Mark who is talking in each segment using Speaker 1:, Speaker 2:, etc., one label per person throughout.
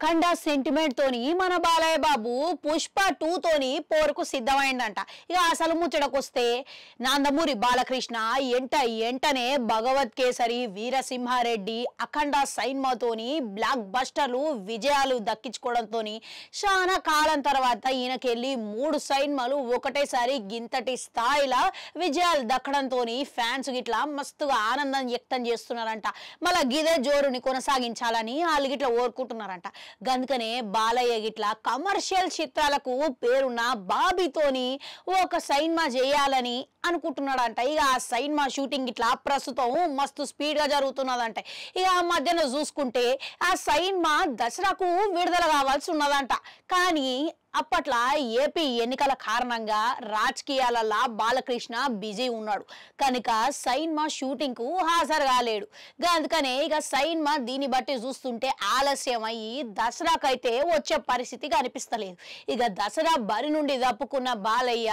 Speaker 1: అఖండ sentiment తోని మన బాలయ్య బాబు Pushpa two తోని పోరుకు సిద్ధమైందంట ఇక అసలు ముచ్చటకొస్తే నందమూరి బాలకృష్ణ ఎంట ఎంటనే భగవత్ కేసరి వీరసింహారెడ్డి అఖండ సైన్మాతోని బ్లాక్ బస్టర్లు విజయాలు దక్కించుకోవడంతో చాలా కాలం తర్వాత ఈయనకెళ్ళి మూడు సైన్మాలు ఒకటేసారి గింతటి స్థాయిలో విజయాలు దక్కడంతో ఫ్యాన్స్ గిట్లా మస్తుగా ఆనందం వ్యక్తం చేస్తున్నారంట మళ్ళీ గిదే జోరుని కొనసాగించాలని వాళ్ళు గిట్లా కోరుకుంటున్నారంట గందుకనే బాలయ్య గిట్లా కమర్షియల్ చిత్రాలకు పేరున్న బాబీతోని ఒక సైన్మా చేయాలని అనుకుంటున్నాడంట ఇక ఆ సైన్మా షూటింగ్ ఇట్లా ప్రస్తుతం మస్తు స్పీడ్గా జరుగుతున్నదంట ఇక ఆ మధ్యన చూసుకుంటే ఆ సైన్మా దసరాకు విడుదల కావాల్సి ఉన్నదంట కానీ అప్పట్లో ఏపీ ఎన్నికల కారణంగా రాజకీయాలలో బాలకృష్ణ బిజీ ఉన్నాడు కనుక సైన్మా షూటింగ్కు హాజరు కాలేడు అందుకనే ఇక సైన్మా దీన్ని బట్టి చూస్తుంటే ఆలస్యం అయ్యి దసరాకైతే వచ్చే పరిస్థితి కనిపిస్తలేదు ఇక దసరా బరి నుండి తప్పుకున్న బాలయ్య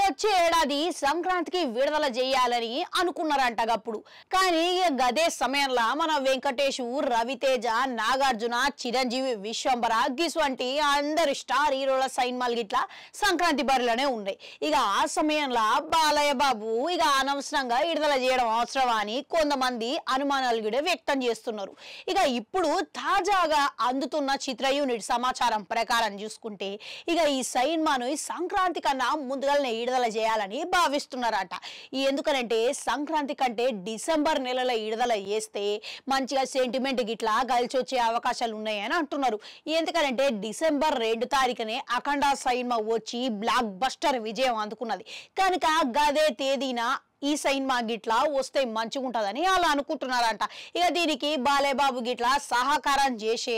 Speaker 1: వచ్చే ఏడాది సంక్రాంతి సంక్రాంతికి విడుదల చేయాలని అనుకున్నారంట అప్పుడు కానీ గదే సమయంలో మన వెంకటేష్ రవితేజ నాగార్జున చిరంజీవి విశ్వంబర వంటి అందరి స్టార్ హీరోల సైన్మాల్ గిట్లా సంక్రాంతి బరిలోనే ఉన్నాయి ఇక ఆ సమయంలో బాలయ్య బాబు ఇక అనవసరంగా విడుదల చేయడం అవసరమా అని కొంతమంది అనుమానాలు కూడా వ్యక్తం చేస్తున్నారు ఇక ఇప్పుడు తాజాగా అందుతున్న చిత్ర యూనిట్ సమాచారం ప్రకారం చూసుకుంటే ఇక ఈ సైన్మాను సంక్రాంతి కన్నా ముందుగానే విడుదల చేయాలని భావిస్తున్నారు చేస్తున్నారట ఎందుకనంటే సంక్రాంతి కంటే డిసెంబర్ నెలల విడుదల చేస్తే మంచిగా సెంటిమెంట్ గిట్లా గలిచి వచ్చే అవకాశాలు ఉన్నాయని అంటున్నారు ఎందుకనంటే డిసెంబర్ రెండు తారీఖునే అఖండ సైన్మా వచ్చి బ్లాక్ బస్టర్ విజయం అందుకున్నది కనుక గదే తేదీన ఈ సైన్ మా గిట్లా వస్తే మంచిగుంటుందని అలా అనుకుంటున్నారంట ఇక దీనికి బాలేబాబు గిట్ల సహకారం చేసే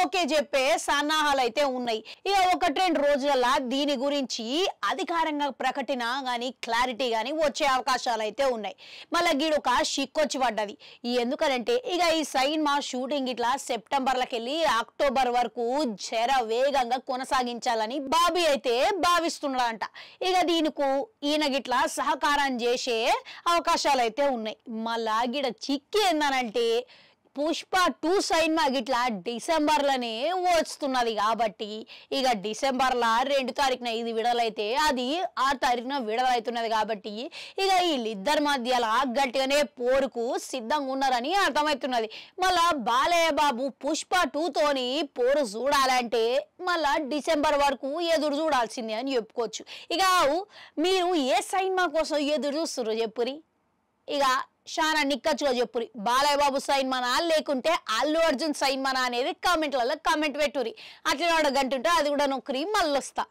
Speaker 1: ఓకే చెప్పే సన్నాహాలు అయితే ఉన్నాయి ఇక ఒకటి రెండు రోజులలా దీని గురించి అధికారంగా ప్రకటన కానీ క్లారిటీ కానీ వచ్చే అవకాశాలు అయితే ఉన్నాయి మళ్ళీ గీడు ఒక షిక్కొచ్చి పడ్డది ఎందుకనంటే ఇక ఈ సైన్ మా షూటింగ్ ఇట్లా సెప్టెంబర్లకి వెళ్ళి అక్టోబర్ వరకు జర వేగంగా కొనసాగించాలని బాబీ అయితే భావిస్తున్నాడంట ఇక దీనికి ఈయన గిట్ల సహకారం చేసే అవకాశాలు అయితే ఉన్నాయి మా లాగిడ చిక్కి ఏందనంటే పుష్ప టూ సినిమా ఇట్లా డిసెంబర్లోనే వస్తున్నది కాబట్టి ఇక డిసెంబర్లో రెండు తారీఖున ఇది విడదలైతే అది ఆరు తారీఖున విడుదలవుతున్నది కాబట్టి ఇక వీళ్ళిద్దరి మధ్యలో గట్టిగానే పోరుకు సిద్ధంగా ఉన్నారని అర్థమవుతున్నది మళ్ళా బాలయ్య బాబు పుష్ప టూతోని పోరు చూడాలంటే మళ్ళా డిసెంబర్ వరకు ఎదురు చూడాల్సిందే అని చెప్పుకోవచ్చు ఇక మీరు ఏ సినిమా కోసం ఎదురు చూస్తున్నారు చెప్పురి ఇక చాలా నిక్కచ్చుగా చెప్పు బాలయ్య బాబు సైన్ మనా లేకుంటే అల్లు అర్జున్ సైన్ మనా అనేది కామెంట్లలో కామెంట్ పెట్టురి అట్లా గంటుంటే అది కూడా నొక్కరి మళ్ళొస్తా